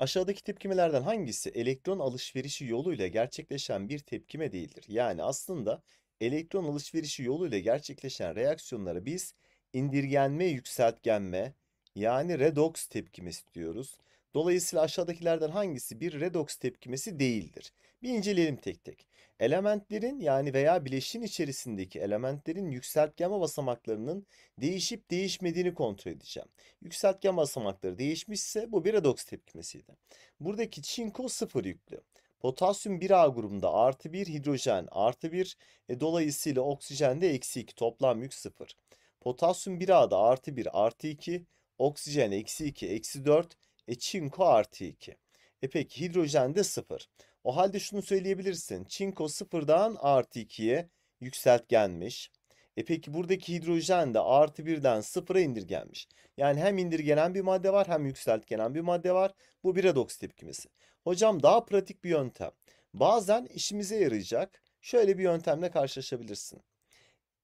Aşağıdaki tepkimelerden hangisi elektron alışverişi yoluyla gerçekleşen bir tepkime değildir? Yani aslında elektron alışverişi yoluyla gerçekleşen reaksiyonlara biz indirgenme, yükseltgenme yani redox tepkimesi diyoruz. Dolayısıyla aşağıdakilerden hangisi bir redox tepkimesi değildir? Bir inceleyelim tek tek. Elementlerin yani veya bileşin içerisindeki elementlerin yükseltgenme basamaklarının değişip değişmediğini kontrol edeceğim. Yükseltgen basamakları değişmişse bu bir redoks tepkimesiydi. Buradaki çinko sıfır yüklü. Potasyum 1A grubunda artı 1 hidrojen artı 1 e, dolayısıyla oksijende de eksi 2 toplam yük sıfır. Potasyum 1A'da artı 1 artı 2 oksijen eksi 2 eksi 4 e, çinko artı 2. E peki hidrojen de 0. O halde şunu söyleyebilirsin. Çinko sıfırdan artı 2'ye yükseltgenmiş. E peki buradaki hidrojen de artı birden sıfıra indirgenmiş. Yani hem indirgenen bir madde var hem yükseltgenen bir madde var. Bu bir redoks tepkimesi. Hocam daha pratik bir yöntem. Bazen işimize yarayacak şöyle bir yöntemle karşılaşabilirsin.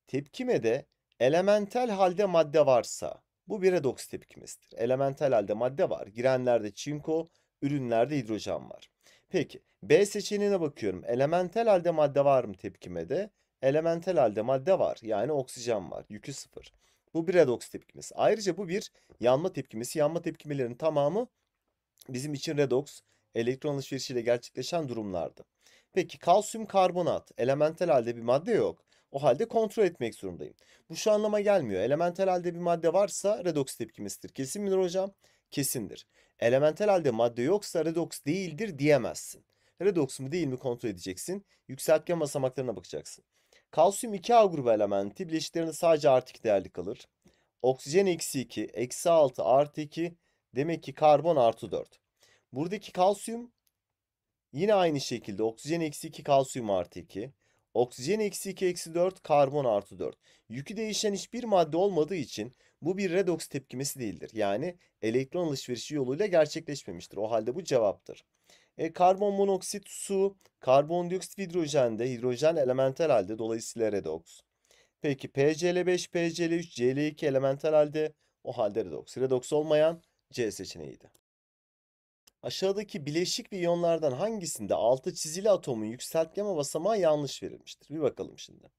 Tepkimede elementel halde madde varsa bu bir redoks tepkimesidir. Elementel halde madde var. Girenlerde çinko, ürünlerde hidrojen var. Peki B seçeneğine bakıyorum. Elementel halde madde var mı tepkimede? Elementel halde madde var. Yani oksijen var. Yükü sıfır. Bu bir redoks tepkimesi. Ayrıca bu bir yanma tepkimesi. Yanma tepkimelerinin tamamı bizim için redoks elektron alışverişiyle gerçekleşen durumlardı. Peki kalsiyum karbonat elementel halde bir madde yok. O halde kontrol etmek zorundayım. Bu şu anlama gelmiyor. Elementel halde bir madde varsa redoks tepkimesidir. Kesin midir hocam? Kesindir elemental halde madde yoksa redoks değildir diyemezsin. Redoks mu değil mi kontrol edeceksin. Yükseltgen basamaklarına bakacaksın. Kalsiyum 2A grubu elementi bileşiklerinde sadece artık değerli kalır. Oksijen eksi 2, eksi 6, artı 2 demek ki karbon artı 4. Buradaki kalsiyum yine aynı şekilde oksijen eksi 2, kalsiyum artı 2. Oksijen eksi 2, eksi 4, karbon artı 4. Yükü değişen hiçbir madde olmadığı için bu bir redoks tepkimesi değildir. Yani elektron alışverişi yoluyla gerçekleşmemiştir. O halde bu cevaptır. E, karbon monoksit su, karbondioksit hidrojende, hidrojen elemental halde dolayısıyla redoks. Peki PCl5, PCl3, Cl2 elemental halde o halde redoks. Redoks olmayan C seçeneğiydi. Aşağıdaki bileşik ve iyonlardan hangisinde altı çizili atomun yükseltgen basamağı yanlış verilmiştir? Bir bakalım şimdi.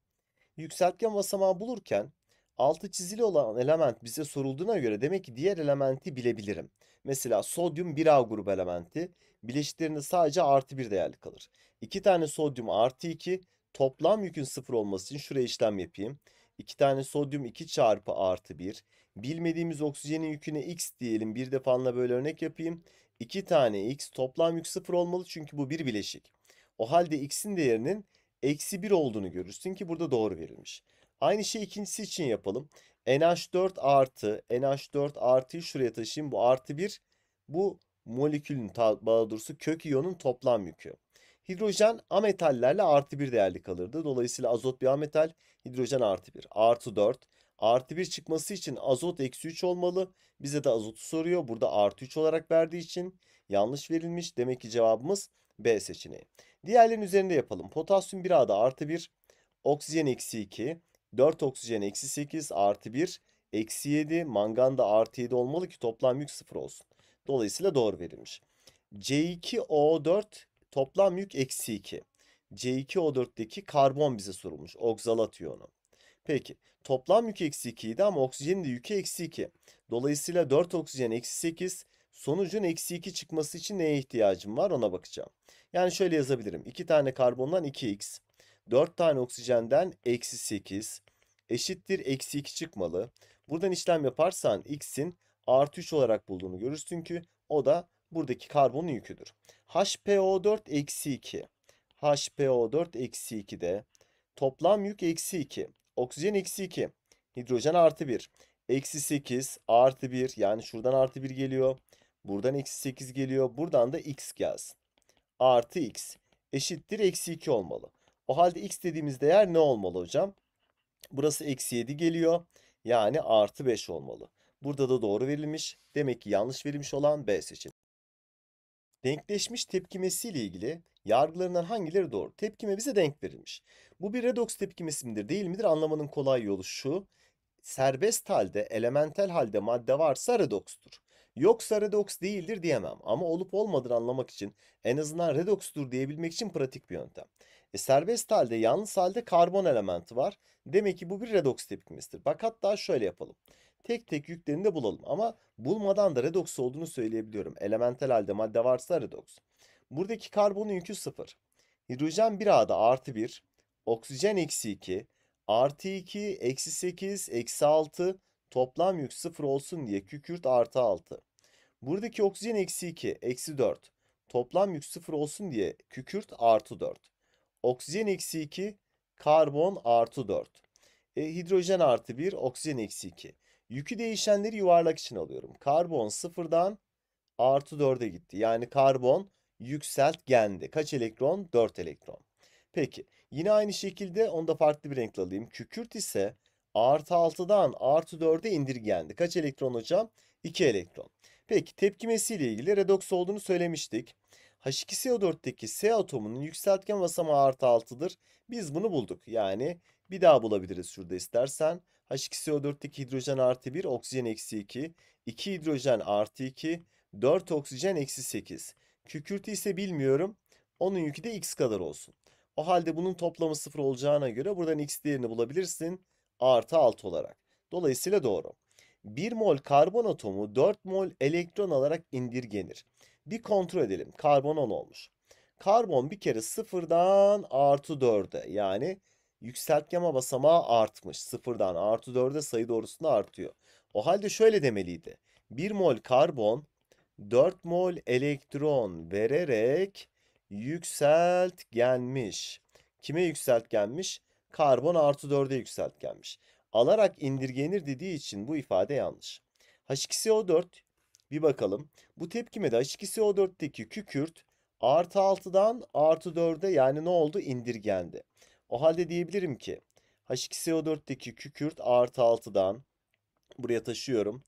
Yükseltgen basamağı bulurken altı çizili olan element bize sorulduğuna göre demek ki diğer elementi bilebilirim. Mesela sodyum 1A grubu elementi bileşiklerinde sadece artı bir değerli kalır. İki tane sodyum artı 2 toplam yükün sıfır olması için şuraya işlem yapayım. İki tane sodyum 2 çarpı artı 1. Bilmediğimiz oksijenin yüküne x diyelim bir defanla böyle örnek yapayım. 2 tane x toplam yük sıfır olmalı çünkü bu bir bileşik. O halde x'in değerinin eksi 1 olduğunu görürsün ki burada doğru verilmiş. Aynı şey ikincisi için yapalım. NH4 artı NH4 artıyı şuraya taşıyayım. Bu artı 1 bu molekülün daha doğrusu kök iyonun toplam yükü. Hidrojen ametallerle artı 1 değerli kalırdı. Dolayısıyla azot bir ametal, hidrojen artı 1. Artı 4. Artı 1 çıkması için azot eksi 3 olmalı. Bize de azotu soruyor. Burada artı 3 olarak verdiği için yanlış verilmiş. Demek ki cevabımız B seçeneği. Diğerlerin üzerinde yapalım. Potasyum 1 A'da artı 1. Oksijen eksi 2. 4 oksijen eksi 8 artı 1 eksi 7 mangan da artı 7 olmalı ki toplam yük 0 olsun. Dolayısıyla doğru verilmiş. C2O4 toplam yük eksi 2. C2O4'teki karbon bize sorulmuş. Oksalat iyonu. Peki toplam yük eksi 2 idi ama oksijenin de yükü eksi 2. Dolayısıyla 4 oksijen eksi 8 sonucun eksi 2 çıkması için neye ihtiyacım var ona bakacağım. Yani şöyle yazabilirim. 2 tane karbondan 2x. 4 tane oksijenden eksi 8 eşittir eksi 2 çıkmalı. Buradan işlem yaparsan x'in artı 3 olarak bulduğunu görürsün ki o da buradaki karbonun yüküdür. HPO4 eksi 2. HPO4 eksi 2 de toplam yük eksi 2. Oksijen eksi 2. Hidrojen artı 1. Eksi 8 artı 1 yani şuradan artı 1 geliyor. Buradan eksi 8 geliyor. Buradan da x gelsin. Artı x eşittir eksi 2 olmalı. O halde x dediğimiz değer ne olmalı hocam? Burası eksi 7 geliyor. Yani artı 5 olmalı. Burada da doğru verilmiş. Demek ki yanlış verilmiş olan B seçeneği. Denkleşmiş tepkimesi ile ilgili yargılarından hangileri doğru? Tepkime bize denk verilmiş. Bu bir redoks tepkimesi midir değil midir anlamanın kolay yolu şu. Serbest halde, elementel halde madde varsa redokstur. Yoksa redoks değildir diyemem ama olup olmadığını anlamak için en azından redokstur diyebilmek için pratik bir yöntem. E, serbest halde yalnız halde karbon elementi var. Demek ki bu bir redoks tepkimesidir. Bak hatta şöyle yapalım. Tek tek yüklerini de bulalım ama bulmadan da redoks olduğunu söyleyebiliyorum. Elementel halde madde varsa redoks. Buradaki karbonun yükü 0. Hidrojen 1 A'da artı 1. Oksijen eksi 2. Artı 2, eksi 8, eksi 6. Toplam yük 0 olsun diye kükürt artı 6. Buradaki oksijen eksi 2, eksi 4. Toplam yük 0 olsun diye kükürt artı 4. Oksijen eksi 2, karbon artı 4. E, hidrojen artı 1, oksijen eksi 2. Yükü değişenleri yuvarlak için alıyorum. Karbon sıfırdan artı 4'e gitti. Yani karbon yükselt gendi. Kaç elektron? 4 elektron. Peki yine aynı şekilde onu da farklı bir renkle alayım. Kükürt ise artı 6'dan artı 4'e indirgendi. Kaç elektron hocam? 2 elektron. Peki tepkimesiyle ilgili redoks olduğunu söylemiştik. H2SO4'teki S atomunun yükseltgen basamağı artı 6'dır. Biz bunu bulduk. Yani bir daha bulabiliriz şurada istersen. H2SO4'teki hidrojen artı 1, oksijen eksi 2, 2 hidrojen artı 2, 4 oksijen eksi 8. Kükürtü ise bilmiyorum. Onun yükü de x kadar olsun. O halde bunun toplamı 0 olacağına göre buradan x değerini bulabilirsin. Artı 6 olarak. Dolayısıyla doğru. 1 mol karbon atomu 4 mol elektron alarak indirgenir. Bir kontrol edelim. Karbon 10 olmuş. Karbon bir kere sıfırdan artı 4'e yani yükseltgeme basamağı artmış. Sıfırdan artı 4'e sayı doğrusunda artıyor. O halde şöyle demeliydi. 1 mol karbon 4 mol elektron vererek yükseltgenmiş. Kime yükseltgenmiş? Karbon artı 4'e yükseltgenmiş. Alarak indirgenir dediği için bu ifade yanlış. H2SO4 bir bakalım. Bu tepkimede H2SO4'teki kükürt artı 6'dan artı 4'e yani ne oldu? İndirgendi. O halde diyebilirim ki H2SO4'teki kükürt artı 6'dan buraya taşıyorum.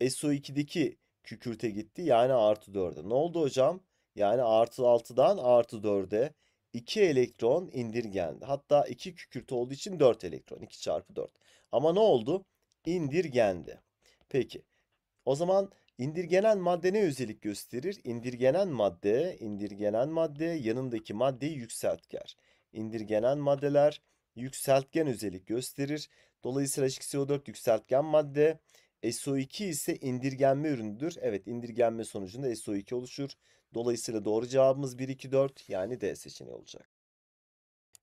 SO2'deki kükürte gitti yani artı 4'e. Ne oldu hocam? Yani artı 6'dan artı 4'e 2 elektron indirgendi. Hatta 2 kükürt olduğu için 4 elektron. 2 çarpı 4. Ama ne oldu? İndirgendi. Peki. O zaman İndirgenen madde ne özellik gösterir? İndirgenen madde, indirgenen madde yanındaki maddeyi yükseltger. İndirgenen maddeler yükseltgen özellik gösterir. Dolayısıyla h 4 yükseltgen madde. SO2 ise indirgenme ürünüdür. Evet indirgenme sonucunda SO2 oluşur. Dolayısıyla doğru cevabımız 1, 2, 4 yani D seçeneği olacak.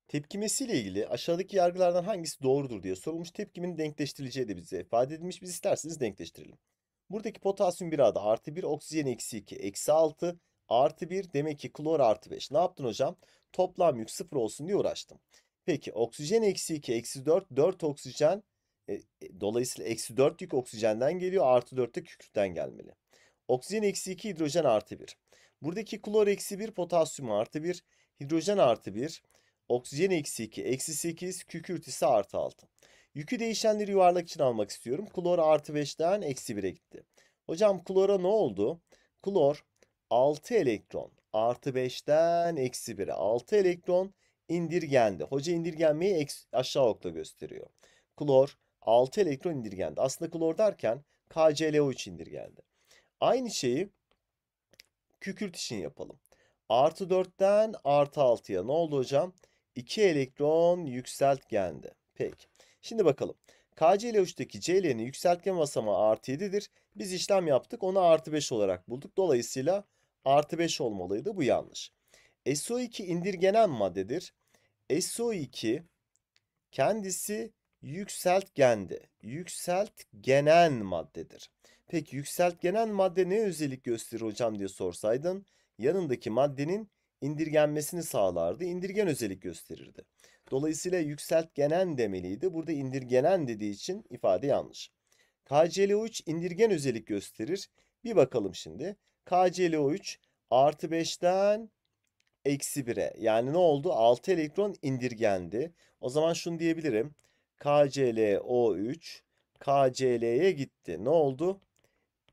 Tepkimesiyle ilgili aşağıdaki yargılardan hangisi doğrudur diye sorulmuş. Tepkimin denkleştirileceği de bize ifade edilmiş. Biz isterseniz denkleştirelim. Buradaki potasyum bir adı artı 1, oksijen eksi 2, eksi 6, artı 1 demek ki klor artı 5. Ne yaptın hocam? Toplam yük 0 olsun diye uğraştım. Peki oksijen eksi 2, eksi 4, 4 oksijen. E, e, dolayısıyla eksi 4 yük oksijenden geliyor, artı 4 de kükürtten gelmeli. Oksijen eksi 2, hidrojen artı 1. Buradaki klor eksi 1, potasyum artı 1, hidrojen artı 1, oksijen eksi 2, eksi 8, kükürt ise artı 6. Yükü değişenleri yuvarlak için almak istiyorum. Klor artı 5'ten eksi 1'e gitti. Hocam klora ne oldu? Klor 6 elektron artı 5'ten eksi 1'e 6 elektron indirgendi. Hoca indirgenmeyi aşağı okla gösteriyor. Klor 6 elektron indirgendi. Aslında klor derken KClO3 indirgendi. Aynı şeyi kükürt için yapalım. Artı 4'ten artı 6'ya ne oldu hocam? 2 elektron yükseltgendi. Peki. Şimdi bakalım. Kc ile 3'teki CL'nin yükseltgen basamağı artı 7'dir. Biz işlem yaptık. Onu artı 5 olarak bulduk. Dolayısıyla artı 5 olmalıydı. Bu yanlış. SO2 indirgenen maddedir. SO2 kendisi yükseltgendi. Yükseltgenen maddedir. Peki yükseltgenen madde ne özellik gösterir hocam diye sorsaydın yanındaki maddenin indirgenmesini sağlardı. İndirgen özellik gösterirdi. Dolayısıyla yükseltgenen demeliydi. Burada indirgenen dediği için ifade yanlış. KCLO3 indirgen özellik gösterir. Bir bakalım şimdi. KCLO3 artı 5'ten eksi 1'e. Yani ne oldu? 6 elektron indirgendi. O zaman şunu diyebilirim. KClO3 KCl'ye gitti. Ne oldu?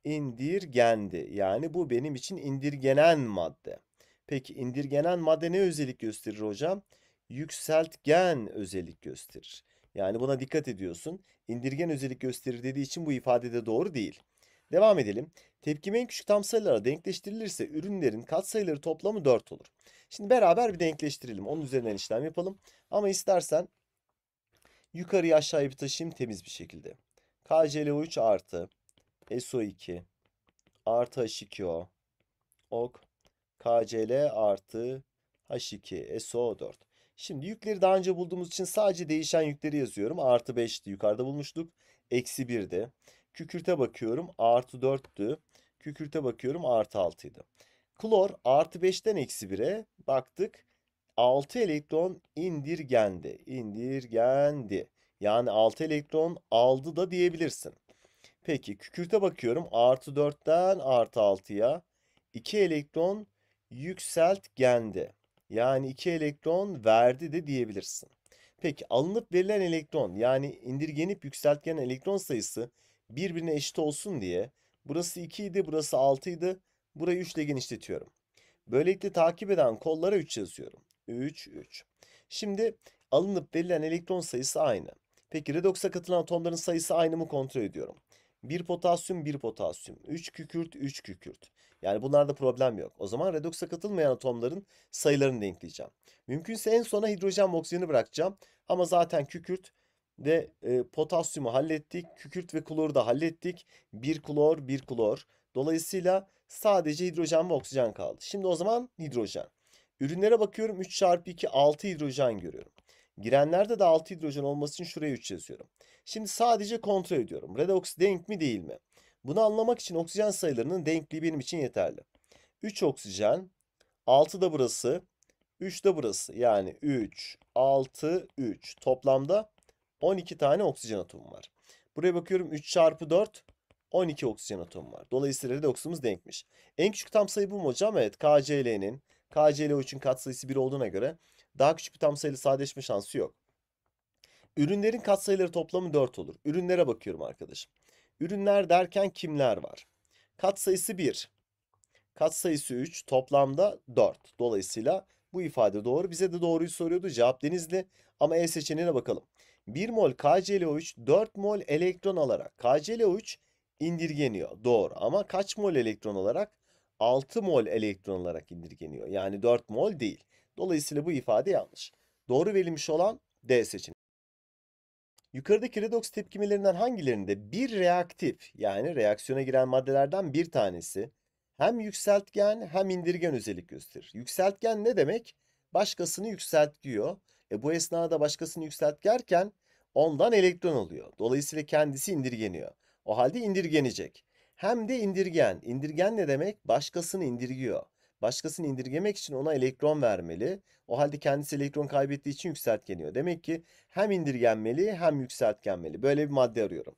İndirgendi. Yani bu benim için indirgenen madde. Peki indirgenen madde ne özellik gösterir hocam? yükseltgen özellik gösterir. Yani buna dikkat ediyorsun. İndirgen özellik gösterir dediği için bu ifade de doğru değil. Devam edelim. Tepkime en küçük tam sayılara denkleştirilirse ürünlerin katsayıları toplamı 4 olur. Şimdi beraber bir denkleştirelim. Onun üzerinden işlem yapalım. Ama istersen yukarıya aşağıya bir taşıyayım temiz bir şekilde. KClO3 artı SO2 artı H2O ok KCl artı H2SO4. Şimdi yükleri daha önce bulduğumuz için sadece değişen yükleri yazıyorum. Artı 5'ti yukarıda bulmuştuk. Eksi 1'di. Kükürte bakıyorum artı 4'tü. Kükürte bakıyorum artı 6'ydı. Klor artı 5'ten eksi 1'e baktık. 6 elektron indirgendi. İndirgendi. Yani 6 elektron aldı da diyebilirsin. Peki kükürte bakıyorum. Artı 4'ten artı 6'ya 2 elektron yükseltgendi yani 2 elektron verdi de diyebilirsin. Peki alınıp verilen elektron yani indirgenip yükseltgen elektron sayısı birbirine eşit olsun diye burası 2 idi burası 6 idi burayı 3 ile genişletiyorum. Böylelikle takip eden kollara 3 yazıyorum. 3 3. Şimdi alınıp verilen elektron sayısı aynı. Peki redoksa katılan atomların sayısı aynı mı kontrol ediyorum. 1 potasyum 1 potasyum 3 kükürt 3 kükürt. Yani bunlarda problem yok. O zaman redoksa katılmayan atomların sayılarını denkleyeceğim. Mümkünse en sona hidrojen ve oksijeni bırakacağım. Ama zaten kükürt de e, potasyumu hallettik. Kükürt ve kloru da hallettik. Bir klor, bir klor. Dolayısıyla sadece hidrojen ve oksijen kaldı. Şimdi o zaman hidrojen. Ürünlere bakıyorum 3 çarpı 2 6 hidrojen görüyorum. Girenlerde de 6 hidrojen olması için şuraya 3 yazıyorum. Şimdi sadece kontrol ediyorum. Redox denk mi değil mi? Bunu anlamak için oksijen sayılarının denkliği benim için yeterli. 3 oksijen, 6 da burası, 3 de burası. Yani 3, 6, 3. Toplamda 12 tane oksijen atomu var. Buraya bakıyorum 3 çarpı 4, 12 oksijen atomu var. Dolayısıyla redoksumuz denkmiş. En küçük tam sayı bu mu hocam? Evet KCl'nin, kclo 3ün katsayısı 1 olduğuna göre daha küçük bir tam sayılı sadeleşme şansı yok. Ürünlerin katsayıları toplamı 4 olur. Ürünlere bakıyorum arkadaşım. Ürünler derken kimler var? Katsayısı 1. Katsayısı 3. Toplamda 4. Dolayısıyla bu ifade doğru. Bize de doğruyu soruyordu. Cevap Denizli. Ama E seçeneğine bakalım. 1 mol kclo 3 4 mol elektron alarak kclo 3 indirgeniyor. Doğru. Ama kaç mol elektron alarak? 6 mol elektron olarak indirgeniyor. Yani 4 mol değil. Dolayısıyla bu ifade yanlış. Doğru verilmiş olan D seçeneği. Yukarıdaki redoks tepkimelerinden hangilerinde bir reaktif yani reaksiyona giren maddelerden bir tanesi hem yükseltgen hem indirgen özellik gösterir. Yükseltgen ne demek? Başkasını yükseltiyor. E bu esnada başkasını yükseltgerken ondan elektron alıyor. Dolayısıyla kendisi indirgeniyor. O halde indirgenecek. Hem de indirgen. İndirgen ne demek? Başkasını indirgiyor. Başkasını indirgemek için ona elektron vermeli. O halde kendisi elektron kaybettiği için yükseltgeniyor. Demek ki hem indirgenmeli hem yükseltgenmeli. Böyle bir madde arıyorum.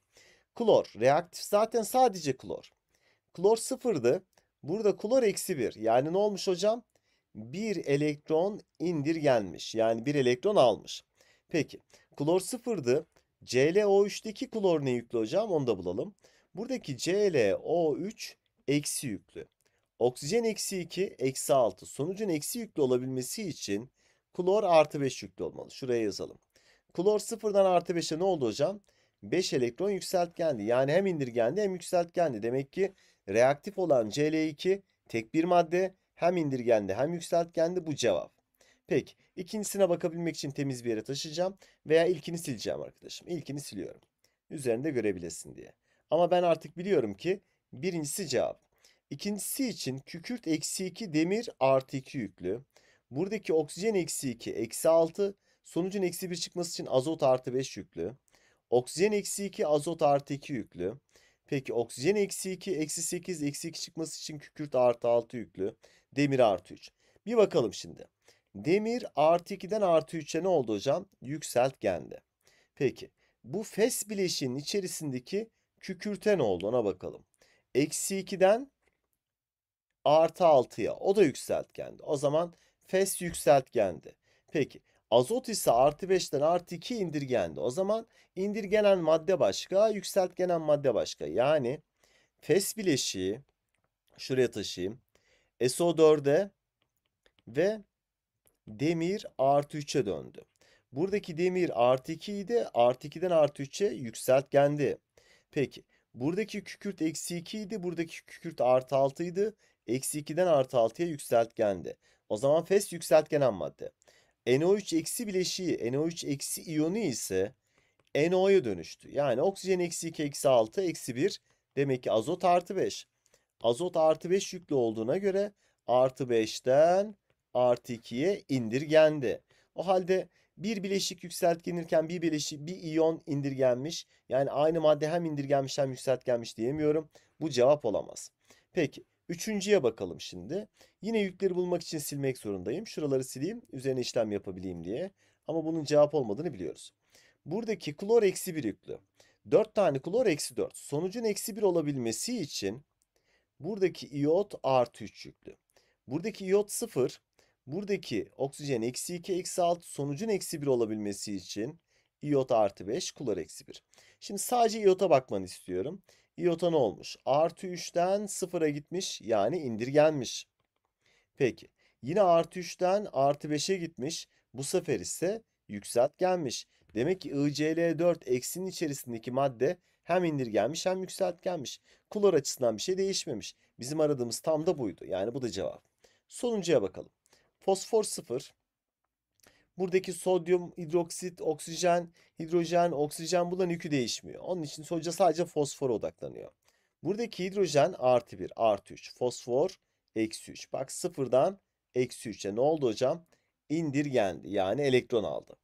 Klor. Reaktif zaten sadece klor. Klor sıfırdı. Burada klor eksi bir. Yani ne olmuş hocam? Bir elektron indirgenmiş. Yani bir elektron almış. Peki. Klor sıfırdı. ClO3'teki klor ne yüklü hocam? Onu da bulalım. Buradaki ClO3 eksi yüklü. Oksijen eksi 2, eksi 6. Sonucun eksi yüklü olabilmesi için klor artı 5 yüklü olmalı. Şuraya yazalım. Klor sıfırdan artı 5'e ne oldu hocam? 5 elektron yükseltgendi. Yani hem indirgendi hem yükseltgendi. Demek ki reaktif olan Cl2 tek bir madde hem indirgendi hem yükseltgendi bu cevap. Peki ikincisine bakabilmek için temiz bir yere taşıyacağım veya ilkini sileceğim arkadaşım. İlkini siliyorum. Üzerinde görebilesin diye. Ama ben artık biliyorum ki birincisi cevap. İkincisi için kükürt eksi 2 demir artı 2 yüklü. Buradaki oksijen eksi 2 eksi 6 sonucun eksi 1 çıkması için azot artı 5 yüklü. Oksijen eksi 2 azot artı 2 yüklü. Peki oksijen eksi 2 eksi 8 eksi 2 çıkması için kükürt artı 6 yüklü. Demir artı 3. Bir bakalım şimdi. Demir artı 2'den artı 3'e ne oldu hocam? Yükseltgende. Peki bu fes bileşiğinin içerisindeki kükürte ne oldu ona bakalım. Eksi 2'den artı 6'ya. O da yükseltgendi. O zaman Fes yükseltgendi. Peki azot ise artı 5'ten artı 2 indirgendi. O zaman indirgenen madde başka, yükseltgenen madde başka. Yani Fes bileşiği şuraya taşıyayım. SO4'e ve demir artı 3'e döndü. Buradaki demir artı 2 idi. Artı 2'den artı 3'e yükseltgendi. Peki buradaki kükürt eksi 2 idi. Buradaki kükürt artı 6 idi. Eksi 2'den artı 6'ya yükseltgendi. O zaman Fes yükseltgenen madde. NO3 eksi bileşiği NO3 eksi iyonu ise NO'ya dönüştü. Yani oksijen eksi 2 eksi 6 eksi 1 demek ki azot artı 5. Azot artı 5 yüklü olduğuna göre artı 5'ten artı 2'ye indirgendi. O halde bir bileşik yükseltgenirken bir bileşik bir iyon indirgenmiş. Yani aynı madde hem indirgenmiş hem yükseltgenmiş diyemiyorum. Bu cevap olamaz. Peki Üçüncüye bakalım şimdi. Yine yükleri bulmak için silmek zorundayım. Şuraları sileyim, üzerine işlem yapabileyim diye. Ama bunun cevap olmadığını biliyoruz. Buradaki klor eksi 1 yüklü. 4 tane klor eksi 4. Sonucun eksi 1 olabilmesi için buradaki iot artı 3 yüklü. Buradaki iot 0. Buradaki oksijen eksi 2 eksi 6 sonucun eksi 1 olabilmesi için iot artı 5 klor eksi 1. Şimdi sadece iota bakmanı istiyorum iota ne olmuş? Artı 3'ten 0'a gitmiş yani indirgenmiş. Peki yine artı 3'ten artı 5'e gitmiş. Bu sefer ise yükseltgenmiş. Demek ki ICL4 eksinin içerisindeki madde hem indirgenmiş hem yükseltgenmiş. Kular açısından bir şey değişmemiş. Bizim aradığımız tam da buydu. Yani bu da cevap. Sonuncuya bakalım. Fosfor 0, Buradaki sodyum, hidroksit, oksijen, hidrojen, oksijen bunların yükü değişmiyor. Onun için hoca sadece fosfora odaklanıyor. Buradaki hidrojen artı 1, artı 3. Fosfor eksi 3. Bak sıfırdan eksi 3'e ne oldu hocam? İndirgendi yani elektron aldı.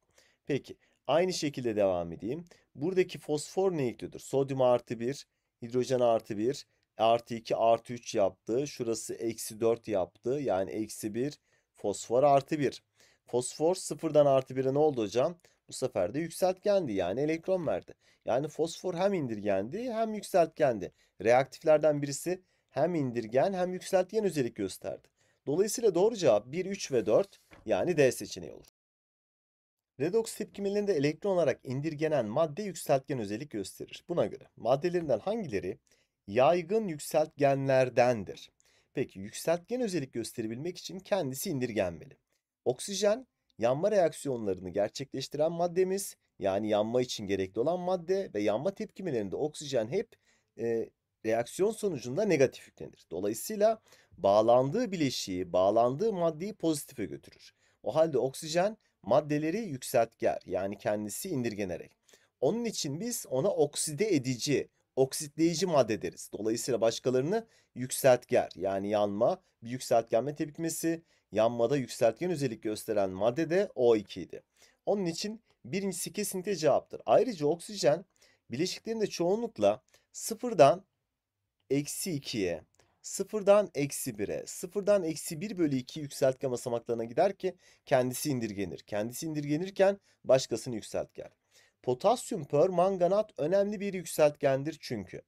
Peki aynı şekilde devam edeyim. Buradaki fosfor ne yüklüdür? Sodyum artı 1, hidrojen artı 1, artı 2 artı 3 yaptı. Şurası eksi 4 yaptı. Yani eksi 1 fosfor artı 1. Fosfor sıfırdan artı bire ne oldu hocam? Bu sefer de yükseltgendi yani elektron verdi. Yani fosfor hem indirgendi hem yükseltgendi. Reaktiflerden birisi hem indirgen hem yükseltgen özellik gösterdi. Dolayısıyla doğru cevap 1, 3 ve 4 yani D seçeneği olur. Redoks tepkimelerinde elektron olarak indirgenen madde yükseltgen özellik gösterir. Buna göre maddelerinden hangileri yaygın yükseltgenlerdendir? Peki yükseltgen özellik gösterebilmek için kendisi indirgenmeli. Oksijen yanma reaksiyonlarını gerçekleştiren maddemiz yani yanma için gerekli olan madde ve yanma tepkimelerinde oksijen hep e, reaksiyon sonucunda negatif yüklenir. Dolayısıyla bağlandığı bileşiği, bağlandığı maddeyi pozitife götürür. O halde oksijen maddeleri yükseltger yani kendisi indirgenerek. Onun için biz ona okside edici, oksitleyici madde deriz. Dolayısıyla başkalarını yükseltger yani yanma, bir yükseltgenme tepkimesi, yanmada yükseltgen özellik gösteren madde de O2 idi. Onun için birincisi kesinlikle cevaptır. Ayrıca oksijen bileşiklerinde çoğunlukla sıfırdan eksi 2'ye, sıfırdan eksi 1'e, sıfırdan eksi 1 bölü 2 yükseltgen basamaklarına gider ki kendisi indirgenir. Kendisi indirgenirken başkasını yükseltgen. Potasyum permanganat önemli bir yükseltgendir çünkü.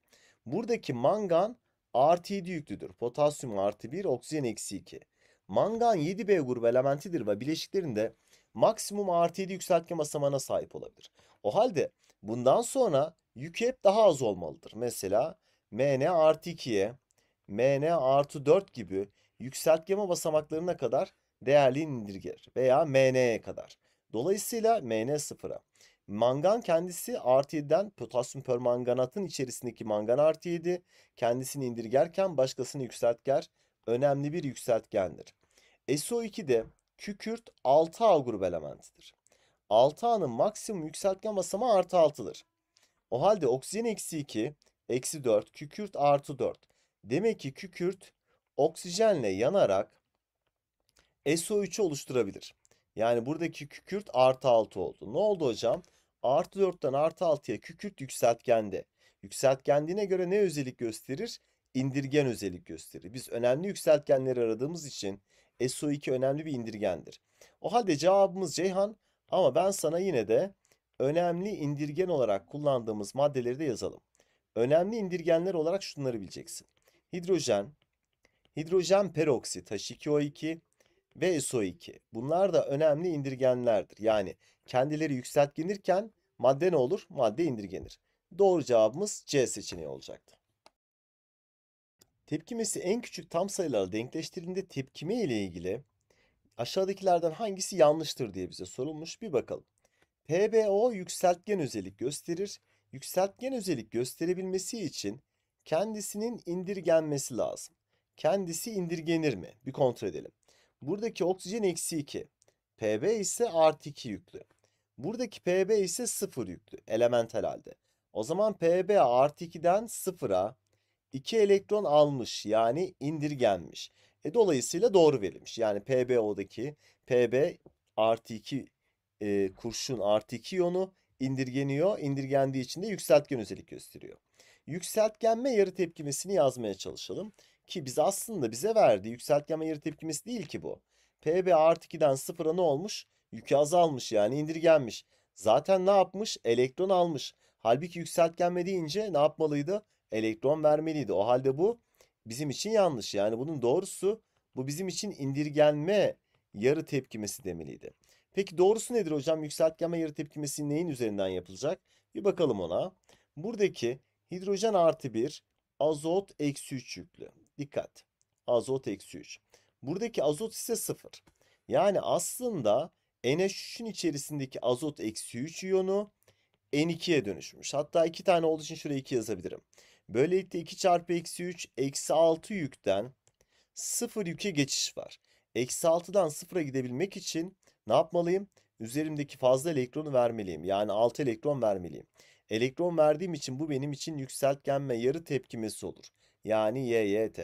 Buradaki mangan artı 7 yüklüdür. Potasyum artı 1, oksijen eksi 2. Mangan 7B grubu elementidir ve bileşiklerinde maksimum artı 7 yükseltme basamağına sahip olabilir. O halde bundan sonra yükü hep daha az olmalıdır. Mesela MN artı 2'ye, MN artı 4 gibi yükseltgeme basamaklarına kadar değerli indirger veya MN'ye kadar. Dolayısıyla MN sıfıra. Mangan kendisi artı 7'den potasyum permanganatın içerisindeki mangan artı 7 kendisini indirgerken başkasını yükseltger önemli bir yükseltgendir. SO2 de kükürt 6A grup elementidir. 6A'nın maksimum yükseltgen basamağı artı 6'dır. O halde oksijen eksi 2, eksi 4, kükürt artı 4. Demek ki kükürt oksijenle yanarak SO3'ü oluşturabilir. Yani buradaki kükürt artı 6 oldu. Ne oldu hocam? Artı 4'ten artı 6'ya kükürt yükseltgende. Yükseltgendiğine göre ne özellik gösterir? indirgen özellik gösterir. Biz önemli yükseltgenleri aradığımız için SO2 önemli bir indirgendir. O halde cevabımız Ceyhan ama ben sana yine de önemli indirgen olarak kullandığımız maddeleri de yazalım. Önemli indirgenler olarak şunları bileceksin. Hidrojen, hidrojen peroksit H2O2 ve SO2. Bunlar da önemli indirgenlerdir. Yani kendileri yükseltgenirken madde ne olur? Madde indirgenir. Doğru cevabımız C seçeneği olacaktı. Tepkimesi en küçük tam sayılarla denkleştirildiğinde tepkime ile ilgili aşağıdakilerden hangisi yanlıştır diye bize sorulmuş. Bir bakalım. PBO yükseltgen özellik gösterir. Yükseltgen özellik gösterebilmesi için kendisinin indirgenmesi lazım. Kendisi indirgenir mi? Bir kontrol edelim. Buradaki oksijen eksi 2. PB ise artı 2 yüklü. Buradaki PB ise 0 yüklü elemental halde. O zaman PB artı 2'den 0'a 2 elektron almış yani indirgenmiş. E, dolayısıyla doğru verilmiş. Yani PBO'daki Pb artı 2 e, kurşun artı 2 yonu indirgeniyor. İndirgendiği için de yükseltgen özellik gösteriyor. Yükseltgenme yarı tepkimesini yazmaya çalışalım. Ki biz aslında bize verdi. Yükseltgenme yarı tepkimesi değil ki bu. Pb artı 2'den sıfıra ne olmuş? Yükü azalmış yani indirgenmiş. Zaten ne yapmış? Elektron almış. Halbuki yükseltgenme deyince ne yapmalıydı? elektron vermeliydi. O halde bu bizim için yanlış. Yani bunun doğrusu bu bizim için indirgenme yarı tepkimesi demeliydi. Peki doğrusu nedir hocam? Yükseltgenme yarı tepkimesi neyin üzerinden yapılacak? Bir bakalım ona. Buradaki hidrojen artı 1, azot eksi 3 yüklü. Dikkat. Azot eksi 3. Buradaki azot ise 0. Yani aslında NH3'ün içerisindeki azot eksi 3 iyonu N2'ye dönüşmüş. Hatta iki tane olduğu için şuraya 2 yazabilirim. Böylelikle 2 çarpı eksi 3 eksi 6 yükten 0 yüke geçiş var. Eksi 6'dan 0'a gidebilmek için ne yapmalıyım? Üzerimdeki fazla elektronu vermeliyim. Yani 6 elektron vermeliyim. Elektron verdiğim için bu benim için yükseltgenme yarı tepkimesi olur. Yani YYT.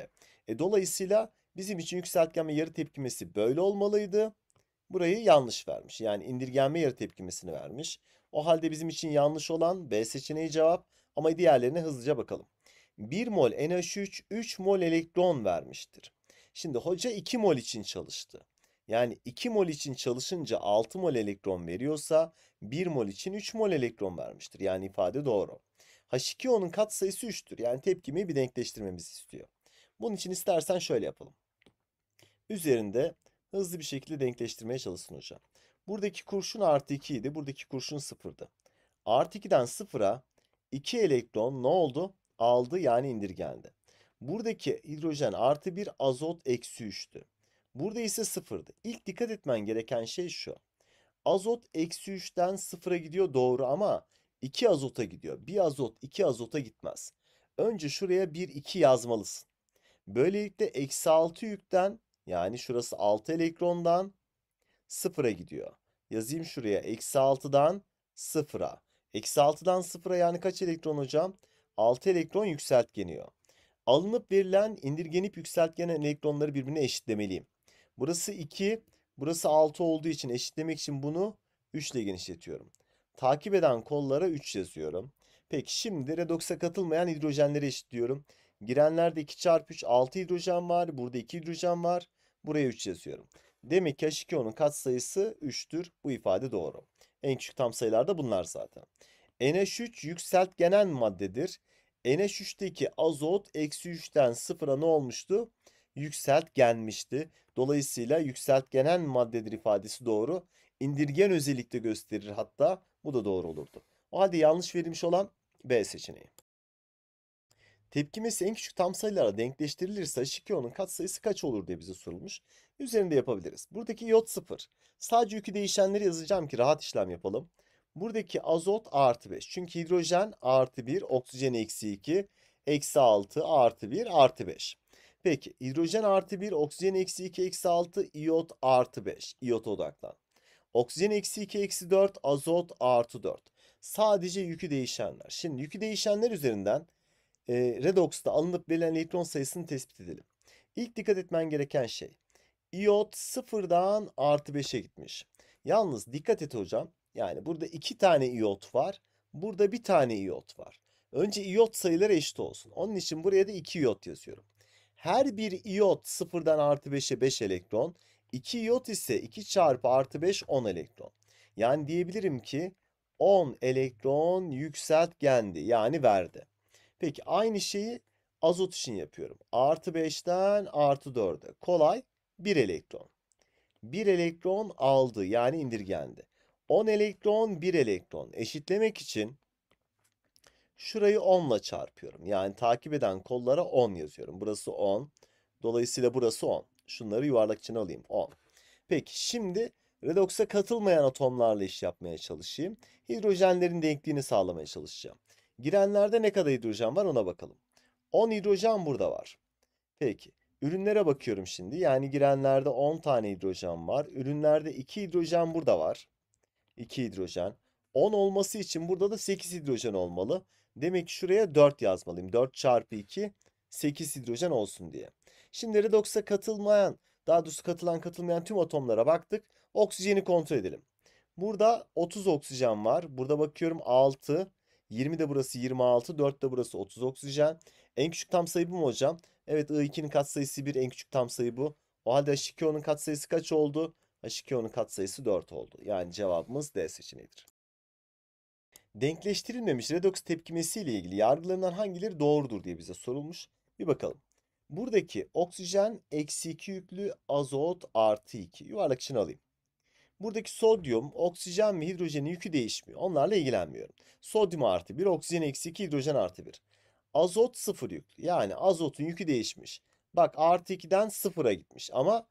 E, dolayısıyla bizim için yükseltgenme yarı tepkimesi böyle olmalıydı. Burayı yanlış vermiş. Yani indirgenme yarı tepkimesini vermiş. O halde bizim için yanlış olan B seçeneği cevap. Ama diğerlerine hızlıca bakalım. 1 mol NH3 3 mol elektron vermiştir. Şimdi hoca 2 mol için çalıştı. Yani 2 mol için çalışınca 6 mol elektron veriyorsa 1 mol için 3 mol elektron vermiştir. Yani ifade doğru. H2O'nun katsayısı 3'tür. Yani tepkimi bir denkleştirmemiz istiyor. Bunun için istersen şöyle yapalım. Üzerinde hızlı bir şekilde denkleştirmeye çalışsın hocam. Buradaki kurşun artı 2 idi. Buradaki kurşun 0'dı. Artı 2'den 0'a 2 elektron ne oldu? Aldı yani indirgendi. Buradaki hidrojen artı 1 azot eksi 3'tü. Burada ise 0'dı. İlk dikkat etmen gereken şey şu. Azot eksi 3'ten 0'a gidiyor doğru ama 2 azota gidiyor. 1 azot 2 azota gitmez. Önce şuraya 1 2 yazmalısın. Böylelikle eksi 6 yükten yani şurası 6 elektrondan 0'a gidiyor. Yazayım şuraya eksi 6'dan 0'a. Eksi 6'dan 0'a yani kaç elektron hocam? 6 elektron yükseltgeniyor. Alınıp verilen indirgenip yükseltgenen elektronları birbirine eşitlemeliyim. Burası 2, burası 6 olduğu için eşitlemek için bunu 3 ile genişletiyorum. Takip eden kollara 3 yazıyorum. Peki şimdi redoksa katılmayan hidrojenleri eşitliyorum. Girenlerde 2 çarpı 3 6 hidrojen var. Burada 2 hidrojen var. Buraya 3 yazıyorum. Demek ki H2O'nun katsayısı 3'tür. Bu ifade doğru. En küçük tam sayılar da bunlar zaten. NH3 yükseltgenen maddedir. NH3'teki azot eksi 3'ten sıfıra ne olmuştu? Yükseltgenmişti. Dolayısıyla yükseltgenen maddedir ifadesi doğru. İndirgen özellikle gösterir hatta. Bu da doğru olurdu. O halde yanlış verilmiş olan B seçeneği. Tepkimesi en küçük tam sayılarla denkleştirilirse H2O'nun katsayısı kaç olur diye bize sorulmuş. Üzerinde yapabiliriz. Buradaki iot 0. Sadece yükü değişenleri yazacağım ki rahat işlem yapalım. Buradaki azot artı 5. Çünkü hidrojen artı 1, oksijen eksi 2, eksi 6, artı 1, artı 5. Peki hidrojen artı 1, oksijen eksi 2, eksi 6, iot artı 5. İot odaklan. Oksijen eksi 2, eksi 4, azot artı 4. Sadece yükü değişenler. Şimdi yükü değişenler üzerinden e, redox'ta alınıp verilen elektron sayısını tespit edelim. İlk dikkat etmen gereken şey iot sıfırdan artı 5'e gitmiş. Yalnız dikkat et hocam. Yani burada iki tane iot var. Burada bir tane iot var. Önce iot sayıları eşit olsun. Onun için buraya da 2 iot yazıyorum. Her bir iot sıfırdan artı 5'e 5 elektron. 2 iot ise 2 çarpı artı 5 10 elektron. Yani diyebilirim ki 10 elektron yükselt yükseltgendi yani verdi. Peki aynı şeyi azot için yapıyorum. Artı 5'ten artı 4'e. Kolay. 1 elektron. 1 elektron aldı yani indirgendi. 10 elektron 1 elektron. Eşitlemek için şurayı 10 ile çarpıyorum. Yani takip eden kollara 10 yazıyorum. Burası 10. Dolayısıyla burası 10. Şunları yuvarlak için alayım. 10. Peki şimdi redoks'a katılmayan atomlarla iş yapmaya çalışayım. Hidrojenlerin denkliğini sağlamaya çalışacağım. Girenlerde ne kadar hidrojen var ona bakalım. 10 hidrojen burada var. Peki. Ürünlere bakıyorum şimdi. Yani girenlerde 10 tane hidrojen var. Ürünlerde 2 hidrojen burada var. 2 hidrojen. 10 olması için burada da 8 hidrojen olmalı. Demek ki şuraya 4 yazmalıyım. 4 çarpı 2 8 hidrojen olsun diye. Şimdi redoks'a katılmayan daha doğrusu katılan katılmayan tüm atomlara baktık. Oksijeni kontrol edelim. Burada 30 oksijen var. Burada bakıyorum 6. 20 de burası 26. 4 de burası 30 oksijen. En küçük tam sayı bu mu hocam? Evet I2'nin katsayısı 1 en küçük tam sayı bu. O halde H2O'nun katsayısı kaç oldu? H2O'nun katsayısı 4 oldu. Yani cevabımız D seçeneğidir. Denkleştirilmemiş redoks tepkimesi ile ilgili yargılarından hangileri doğrudur diye bize sorulmuş. Bir bakalım. Buradaki oksijen eksi 2 yüklü azot artı 2. Yuvarlak için alayım. Buradaki sodyum, oksijen ve hidrojenin yükü değişmiyor. Onlarla ilgilenmiyorum. Sodyum artı 1, oksijen eksi 2, hidrojen artı 1. Azot sıfır yüklü. Yani azotun yükü değişmiş. Bak artı 2'den sıfıra gitmiş ama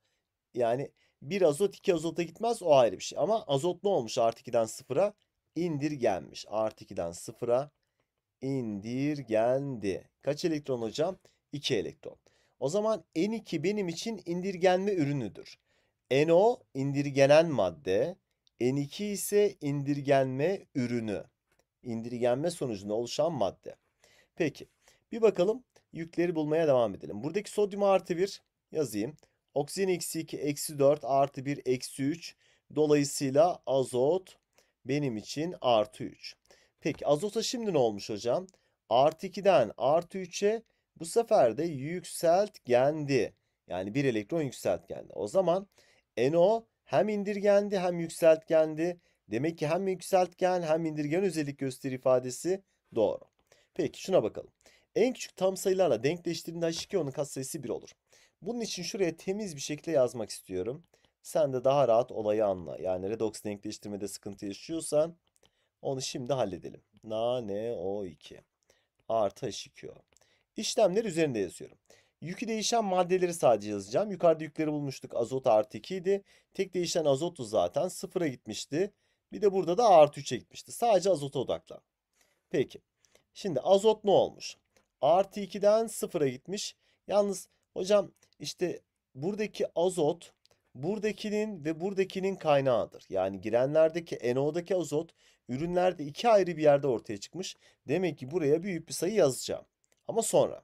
yani bir azot iki azota gitmez o ayrı bir şey. Ama azot ne olmuş artı 2'den sıfıra? indirgenmiş. Artı 2'den 0'a indirgendi. Kaç elektron hocam? 2 elektron. O zaman N2 benim için indirgenme ürünüdür. NO indirgenen madde, N2 ise indirgenme ürünü. İndirgenme sonucunda oluşan madde. Peki bir bakalım yükleri bulmaya devam edelim. Buradaki sodyum artı 1 yazayım. Oksijen eksi 2 eksi 4 artı 1 eksi 3. Dolayısıyla azot benim için artı 3. Peki azota şimdi ne olmuş hocam? Artı 2'den artı 3'e bu sefer de yükselt geldi, Yani bir elektron yükselt geldi. O zaman NO hem indirgendi hem yükseltgendi. Demek ki hem yükseltgen hem indirgen özellik gösterir ifadesi doğru. Peki şuna bakalım. En küçük tam sayılarla denkleştirdiğinde H2O'nun katsayısı 1 olur. Bunun için şuraya temiz bir şekilde yazmak istiyorum. Sen de daha rahat olayı anla. Yani redox denkleştirmede sıkıntı yaşıyorsan onu şimdi halledelim. Na, ne, o, 2. Artı H2O. İşlemler üzerinde yazıyorum. Yükü değişen maddeleri sadece yazacağım. Yukarıda yükleri bulmuştuk. Azot artı 2 idi. Tek değişen azottu zaten. Sıfıra gitmişti. Bir de burada da artı 3'e gitmişti. Sadece azota odaklan. Peki. Şimdi azot ne olmuş? Artı 2'den sıfıra gitmiş. Yalnız hocam işte buradaki azot buradakinin ve buradakinin kaynağıdır. Yani girenlerdeki NO'daki azot ürünlerde iki ayrı bir yerde ortaya çıkmış. Demek ki buraya büyük bir sayı yazacağım. Ama sonra.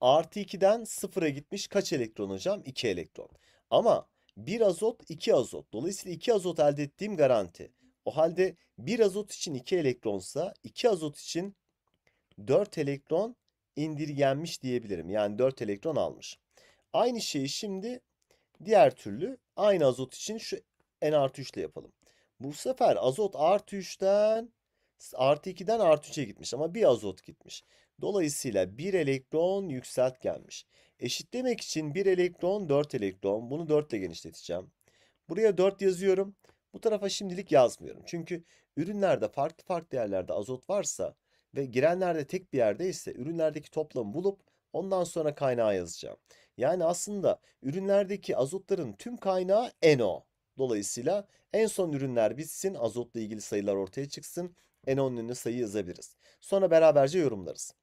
Artı 2'den 0'a gitmiş kaç elektron hocam? 2 elektron. Ama 1 azot 2 azot. Dolayısıyla 2 azot elde ettiğim garanti. O halde 1 azot için 2 elektronsa 2 azot için 4 elektron indirgenmiş diyebilirim. Yani 4 elektron almış. Aynı şeyi şimdi diğer türlü aynı azot için şu n artı 3 ile yapalım. Bu sefer azot artı 3'ten artı 2'den artı 3'e gitmiş ama bir azot gitmiş. Dolayısıyla bir elektron yükselt gelmiş. Eşitlemek için bir elektron 4 elektron. Bunu 4 ile genişleteceğim. Buraya 4 yazıyorum. Bu tarafa şimdilik yazmıyorum. Çünkü ürünlerde farklı farklı yerlerde azot varsa ve girenlerde tek bir yerdeyse ürünlerdeki toplamı bulup ondan sonra kaynağı yazacağım. Yani aslında ürünlerdeki azotların tüm kaynağı NO. Dolayısıyla en son ürünler bitsin, azotla ilgili sayılar ortaya çıksın en önemli sayı yazabiliriz. Sonra beraberce yorumlarız.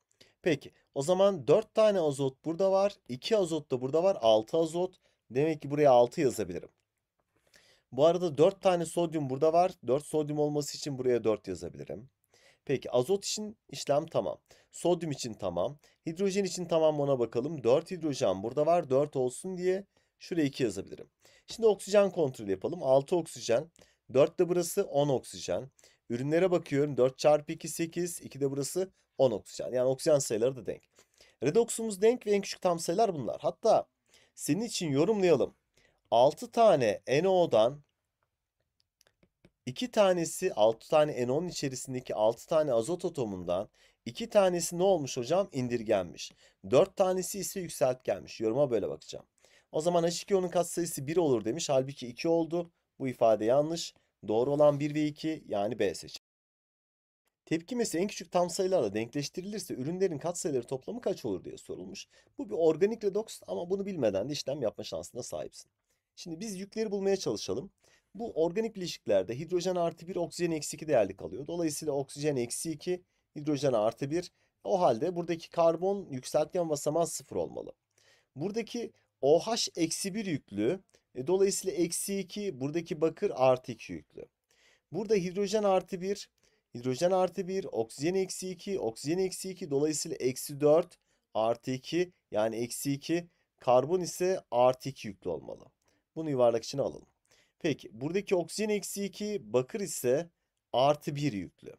Peki o zaman 4 tane azot burada var. 2 azot da burada var. 6 azot. Demek ki buraya 6 yazabilirim. Bu arada 4 tane sodyum burada var. 4 sodyum olması için buraya 4 yazabilirim. Peki azot için işlem tamam. Sodyum için tamam. Hidrojen için tamam ona bakalım. 4 hidrojen burada var. 4 olsun diye şuraya 2 yazabilirim. Şimdi oksijen kontrolü yapalım. 6 oksijen. 4 de burası 10 oksijen. Ürünlere bakıyorum. 4 çarpı 2 8. 2 de burası 10 oksijen. Yani oksijen sayıları da denk. Redoksumuz denk ve en küçük tam sayılar bunlar. Hatta senin için yorumlayalım. 6 tane NO'dan 2 tanesi 6 tane NO'nun içerisindeki 6 tane azot atomundan 2 tanesi ne olmuş hocam? İndirgenmiş. 4 tanesi ise yükseltgenmiş. Yoruma böyle bakacağım. O zaman H2O'nun katsayısı 1 olur demiş. Halbuki 2 oldu. Bu ifade yanlış. Doğru olan 1 ve 2 yani B seçeneği. Tepkimesi en küçük tam sayılarla denkleştirilirse ürünlerin katsayıları toplamı kaç olur diye sorulmuş. Bu bir organik redoks ama bunu bilmeden de işlem yapma şansına sahipsin. Şimdi biz yükleri bulmaya çalışalım. Bu organik bileşiklerde hidrojen artı 1, oksijen eksi 2 değerli kalıyor. Dolayısıyla oksijen eksi 2, hidrojen artı 1. O halde buradaki karbon yükseltgen basamağı 0 olmalı. Buradaki OH eksi 1 yüklü e, dolayısıyla eksi 2 buradaki bakır artı 2 yüklü. Burada hidrojen artı 1, hidrojen artı 1, oksijen eksi 2, oksijen eksi 2. Dolayısıyla eksi 4 artı 2 yani eksi 2. Karbon ise artı 2 yüklü olmalı. Bunu yuvarlak için alalım. Peki buradaki oksijen eksi 2, bakır ise artı 1 yüklü.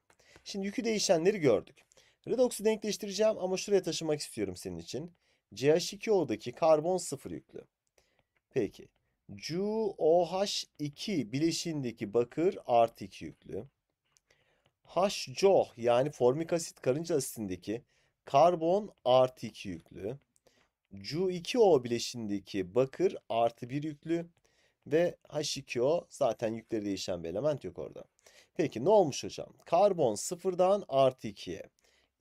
Şimdi yükü değişenleri gördük. Redox'u denkleştireceğim ama şuraya taşımak istiyorum senin için. CH2O'daki karbon 0 yüklü. Peki. CuOH2 bileşiğindeki bakır artı 2 yüklü. HCO yani formik asit karınca asitindeki karbon artı 2 yüklü. Cu2O bileşindeki bakır artı 1 yüklü ve H2O zaten yükleri değişen bir element yok orada. Peki ne olmuş hocam? Karbon sıfırdan artı 2'ye.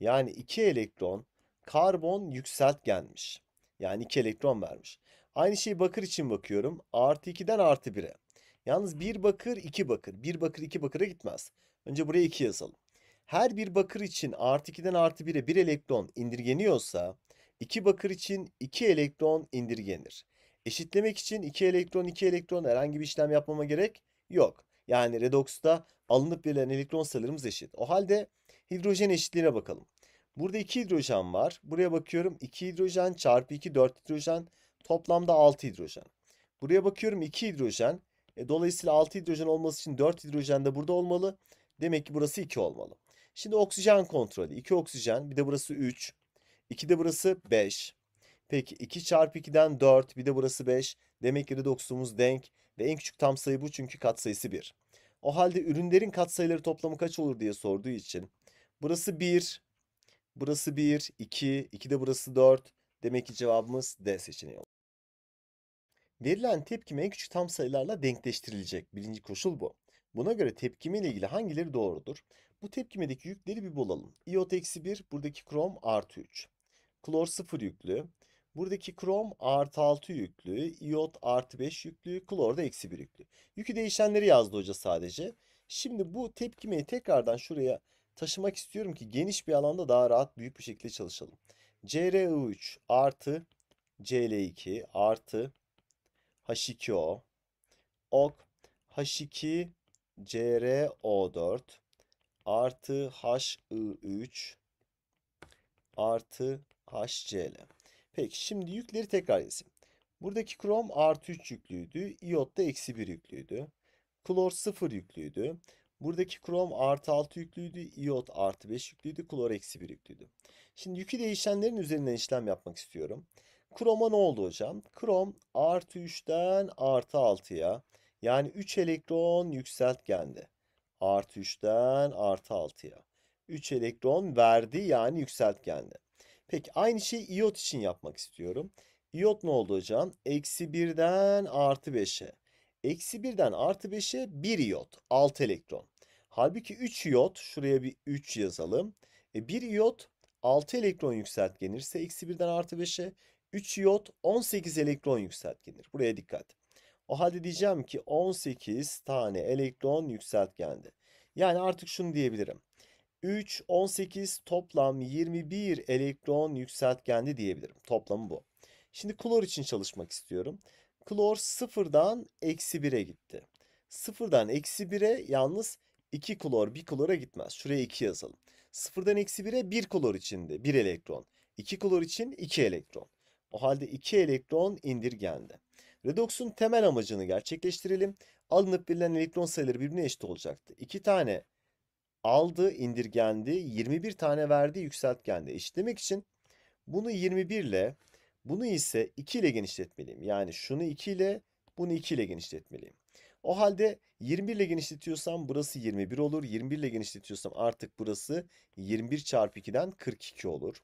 Yani 2 elektron karbon yükselt gelmiş Yani 2 elektron vermiş. Aynı şeyi bakır için bakıyorum. Artı 2'den artı 1'e. Yalnız 1 bakır 2 bakır. 1 bakır 2 bakıra gitmez. Önce buraya 2 yazalım. Her bir bakır için artı 2'den artı 1'e 1 elektron indirgeniyorsa 2 bakır için 2 elektron indirgenir. Eşitlemek için 2 elektron 2 elektron herhangi bir işlem yapmama gerek yok. Yani redoksta alınıp verilen elektron sayılarımız eşit. O halde hidrojen eşitliğine bakalım. Burada 2 hidrojen var. Buraya bakıyorum 2 hidrojen çarpı 2 4 hidrojen Toplamda 6 hidrojen. Buraya bakıyorum 2 hidrojen. E, dolayısıyla 6 hidrojen olması için 4 hidrojen de burada olmalı. Demek ki burası 2 olmalı. Şimdi oksijen kontrolü. 2 oksijen bir de burası 3. 2 de burası 5. Peki 2 çarpı 2'den 4 bir de burası 5. Demek ki redoksumuz denk ve en küçük tam sayı bu çünkü katsayısı 1. O halde ürünlerin katsayıları toplamı kaç olur diye sorduğu için burası 1, burası 1, 2, 2 de burası 4. Demek ki cevabımız D seçeneği olur. Verilen tepkime en küçük tam sayılarla denkleştirilecek. Birinci koşul bu. Buna göre tepkime ile ilgili hangileri doğrudur? Bu tepkimedeki yükleri bir bulalım. Iot eksi 1, buradaki krom artı 3. Klor 0 yüklü. Buradaki krom artı 6 yüklü. iot artı 5 yüklü. Klor da eksi 1 yüklü. Yükü değişenleri yazdı hoca sadece. Şimdi bu tepkimeyi tekrardan şuraya taşımak istiyorum ki geniş bir alanda daha rahat büyük bir şekilde çalışalım. CRI3 artı CL2 artı H2O. Ok H2 CrO4 artı HI3 artı HCl. Peki şimdi yükleri tekrar yazayım. Buradaki krom artı 3 yüklüydü. İyot da eksi 1 yüklüydü. Klor 0 yüklüydü. Buradaki krom artı 6 yüklüydü. İyot artı 5 yüklüydü. Klor eksi 1 yüklüydü. Şimdi yükü değişenlerin üzerinden işlem yapmak istiyorum. Krom'a ne oldu hocam? Krom artı 3'ten artı 6'ya yani 3 elektron yükseltgendi. Artı 3'ten artı 6'ya. 3 elektron verdi yani yükseltgendi. Peki aynı şeyi iot için yapmak istiyorum. İyot ne oldu hocam? Eksi 1'den artı 5'e. Eksi 1'den artı 5'e 1 iot, 6 elektron. Halbuki 3 iot, Şuraya bir 3 yazalım. E 1 iyot 6 elektron yükseltgenirse eksi 1'den artı 5'e 3 iot 18 elektron yükseltgenidir. Buraya dikkat. O halde diyeceğim ki 18 tane elektron yükseltgende. Yani artık şunu diyebilirim. 3, 18 toplam 21 elektron yükseltgende diyebilirim. Toplamı bu. Şimdi klor için çalışmak istiyorum. Klor 0'dan eksi 1'e gitti. 0'dan eksi 1'e yalnız 2 klor 1 klora gitmez. Şuraya 2 yazalım. 0'dan eksi 1'e 1 klor içinde 1 elektron. 2 klor için 2 elektron. O halde 2 elektron indirgendi. Redoksun temel amacını gerçekleştirelim. Alınıp verilen elektron sayıları birbirine eşit olacaktı. 2 tane aldı, indirgendi. 21 tane verdi, yükseltgendi. Eşitlemek için bunu 21 ile bunu ise 2 ile genişletmeliyim. Yani şunu 2 ile bunu 2 ile genişletmeliyim. O halde 21 ile genişletiyorsam burası 21 olur. 21 ile genişletiyorsam artık burası 21 çarpı 2'den 42 olur.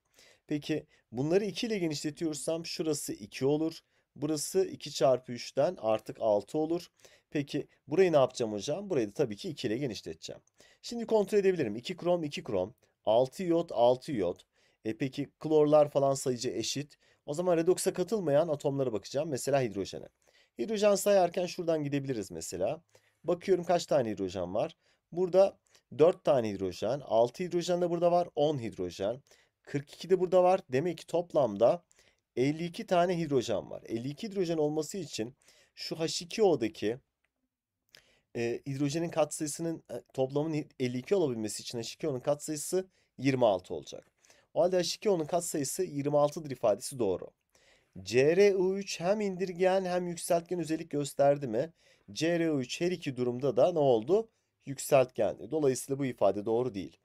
Peki bunları 2 ile genişletiyorsam şurası 2 olur. Burası 2 çarpı 3'ten artık 6 olur. Peki burayı ne yapacağım hocam? Burayı da tabii ki 2 ile genişleteceğim. Şimdi kontrol edebilirim. 2 krom 2 krom. 6 iot 6 iot. E peki klorlar falan sayıcı eşit. O zaman redoksa katılmayan atomlara bakacağım. Mesela hidrojene. Hidrojen sayarken şuradan gidebiliriz mesela. Bakıyorum kaç tane hidrojen var. Burada 4 tane hidrojen, 6 hidrojen de burada var, 10 hidrojen. 42 de burada var. Demek ki toplamda 52 tane hidrojen var. 52 hidrojen olması için şu H2O'daki e, hidrojenin katsayısının e, toplamın 52 olabilmesi için H2O'nun katsayısı 26 olacak. O halde H2O'nun katsayısı 26'dır ifadesi doğru. cro 3 hem indirgen hem yükseltgen özellik gösterdi mi? cro 3 her iki durumda da ne oldu? Yükseltgendi. Dolayısıyla bu ifade doğru değil.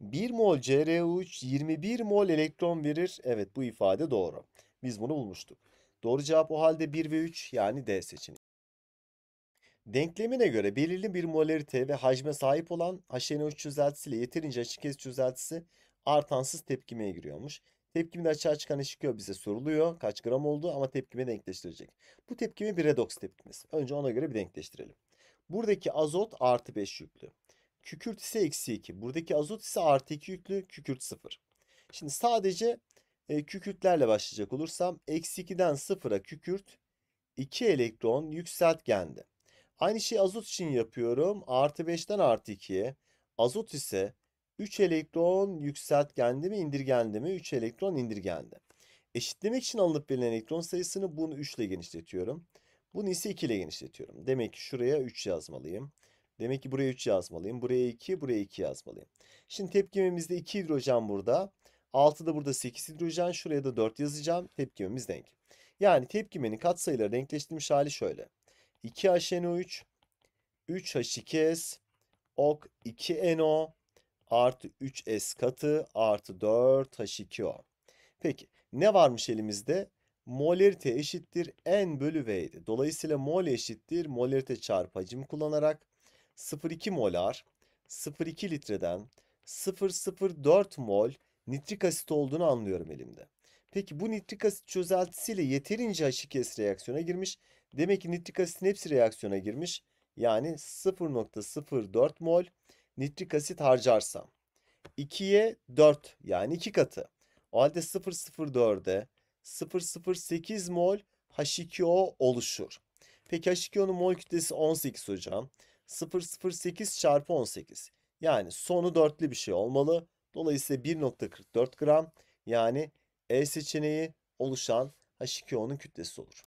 1 mol CrO3 21 mol elektron verir. Evet bu ifade doğru. Biz bunu bulmuştuk. Doğru cevap o halde 1 ve 3 yani D seçeneği. Denklemine göre belirli bir molarite ve hacme sahip olan HNO3 çözeltisiyle yeterince açık kes çözeltisi artansız tepkimeye giriyormuş. Tepkimde açığa çıkan eşik bize soruluyor. Kaç gram oldu ama tepkime denkleştirecek. Bu tepkimi bir redoks tepkimesi. Önce ona göre bir denkleştirelim. Buradaki azot artı 5 yüklü. Kükürt ise eksi 2. Buradaki azot ise artı 2 yüklü. Kükürt 0. Şimdi sadece e, kükürtlerle başlayacak olursam. Eksi 2'den 0'a kükürt 2 elektron yükseltgendi. Aynı şeyi azot için yapıyorum. Artı 5'ten artı 2'ye. Azot ise 3 elektron yükseltgendi mi indirgendi mi? 3 elektron indirgendi. Eşitlemek için alınıp verilen elektron sayısını bunu 3 ile genişletiyorum. Bunu ise 2 ile genişletiyorum. Demek ki şuraya 3 yazmalıyım. Demek ki buraya 3 yazmalıyım. Buraya 2, buraya 2 yazmalıyım. Şimdi tepkimimizde 2 hidrojen burada. 6 da burada 8 hidrojen. Şuraya da 4 yazacağım. tepkimimiz denk. Yani tepkimenin katsayıları denkleştirilmiş hali şöyle. 2HNO3, 3H2S, ok 2NO artı 3S katı artı 4H2O. Peki ne varmış elimizde? Molerite eşittir N bölü V'ydi. Dolayısıyla mol eşittir molarite çarpı hacim kullanarak 0,2 molar 0,2 litreden 0,04 mol nitrik asit olduğunu anlıyorum elimde. Peki bu nitrik asit çözeltisiyle yeterince H2S reaksiyona girmiş. Demek ki nitrik asitin hepsi reaksiyona girmiş. Yani 0.04 mol nitrik asit harcarsam 2'ye 4 yani 2 katı. O halde 0.04'e 0.08 mol H2O oluşur. Peki H2O'nun mol kütlesi 18 hocam. 008 çarpı 18. Yani sonu dörtlü bir şey olmalı. Dolayısıyla 1.44 gram yani E seçeneği oluşan H2O'nun kütlesi olur.